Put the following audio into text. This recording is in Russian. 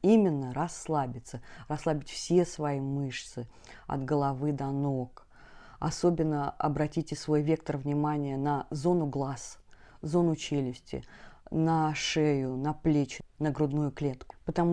Именно расслабиться, расслабить все свои мышцы от головы до ног. Особенно обратите свой вектор внимания на зону глаз, зону челюсти, на шею, на плечи, на грудную клетку. Потому